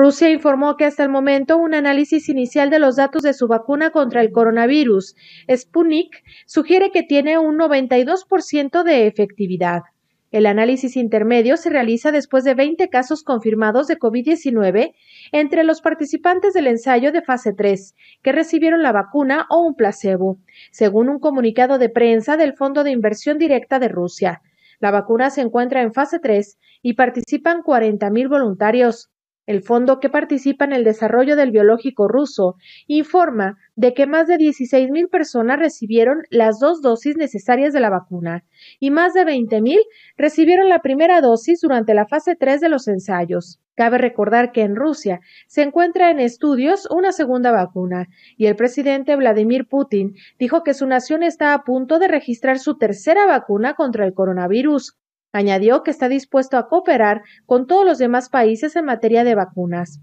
Rusia informó que hasta el momento un análisis inicial de los datos de su vacuna contra el coronavirus, Sputnik, sugiere que tiene un 92% de efectividad. El análisis intermedio se realiza después de 20 casos confirmados de COVID-19 entre los participantes del ensayo de fase 3 que recibieron la vacuna o un placebo, según un comunicado de prensa del Fondo de Inversión Directa de Rusia. La vacuna se encuentra en fase 3 y participan 40.000 voluntarios. El fondo que participa en el desarrollo del biológico ruso informa de que más de 16.000 personas recibieron las dos dosis necesarias de la vacuna y más de 20.000 recibieron la primera dosis durante la fase 3 de los ensayos. Cabe recordar que en Rusia se encuentra en estudios una segunda vacuna y el presidente Vladimir Putin dijo que su nación está a punto de registrar su tercera vacuna contra el coronavirus, Añadió que está dispuesto a cooperar con todos los demás países en materia de vacunas.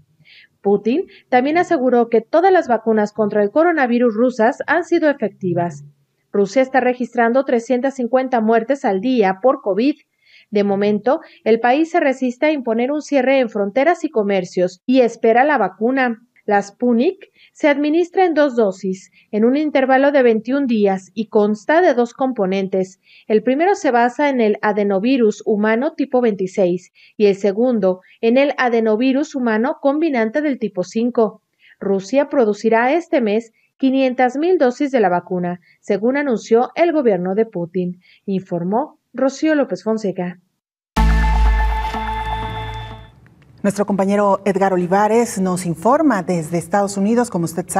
Putin también aseguró que todas las vacunas contra el coronavirus rusas han sido efectivas. Rusia está registrando 350 muertes al día por COVID. De momento, el país se resiste a imponer un cierre en fronteras y comercios y espera la vacuna. Las Punic se administra en dos dosis, en un intervalo de 21 días y consta de dos componentes. El primero se basa en el adenovirus humano tipo 26 y el segundo en el adenovirus humano combinante del tipo 5. Rusia producirá este mes 500.000 dosis de la vacuna, según anunció el gobierno de Putin, informó Rocío López Fonseca. Nuestro compañero Edgar Olivares nos informa desde Estados Unidos, como usted sabe.